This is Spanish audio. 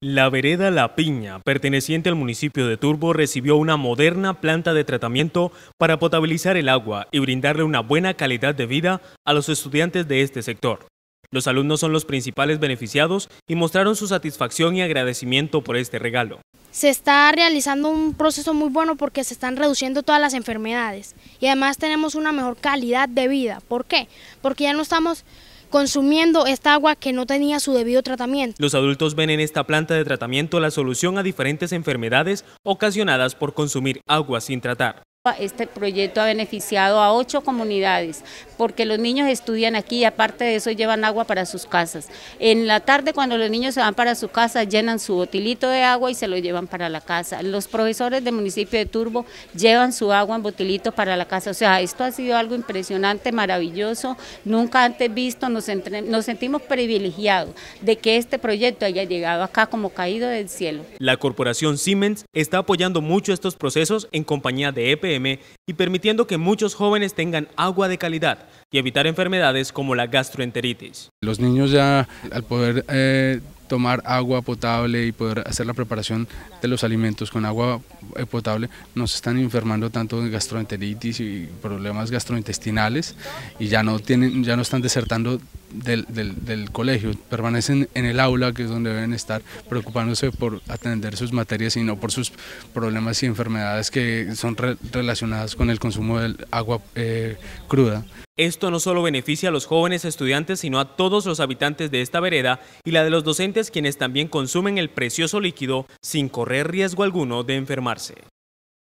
La vereda La Piña, perteneciente al municipio de Turbo, recibió una moderna planta de tratamiento para potabilizar el agua y brindarle una buena calidad de vida a los estudiantes de este sector. Los alumnos son los principales beneficiados y mostraron su satisfacción y agradecimiento por este regalo. Se está realizando un proceso muy bueno porque se están reduciendo todas las enfermedades y además tenemos una mejor calidad de vida. ¿Por qué? Porque ya no estamos consumiendo esta agua que no tenía su debido tratamiento. Los adultos ven en esta planta de tratamiento la solución a diferentes enfermedades ocasionadas por consumir agua sin tratar. Este proyecto ha beneficiado a ocho comunidades porque los niños estudian aquí y aparte de eso llevan agua para sus casas. En la tarde cuando los niños se van para su casa llenan su botilito de agua y se lo llevan para la casa. Los profesores del municipio de Turbo llevan su agua en botilito para la casa. O sea, esto ha sido algo impresionante, maravilloso, nunca antes visto. Nos, nos sentimos privilegiados de que este proyecto haya llegado acá como caído del cielo. La corporación Siemens está apoyando mucho estos procesos en compañía de EPM y permitiendo que muchos jóvenes tengan agua de calidad y evitar enfermedades como la gastroenteritis. Los niños ya al poder eh, tomar agua potable y poder hacer la preparación de los alimentos con agua eh, potable, nos están enfermando tanto de gastroenteritis y problemas gastrointestinales y ya no, tienen, ya no están desertando del, colegio, permanecen en el aula, que es donde deben estar, preocupándose por atender sus materias y no por sus problemas y enfermedades que son relacionadas con el consumo del agua eh, cruda. Esto no solo beneficia a los jóvenes estudiantes, sino a todos los habitantes de esta vereda y la de los docentes quienes también consumen el precioso líquido sin correr riesgo alguno de enfermarse.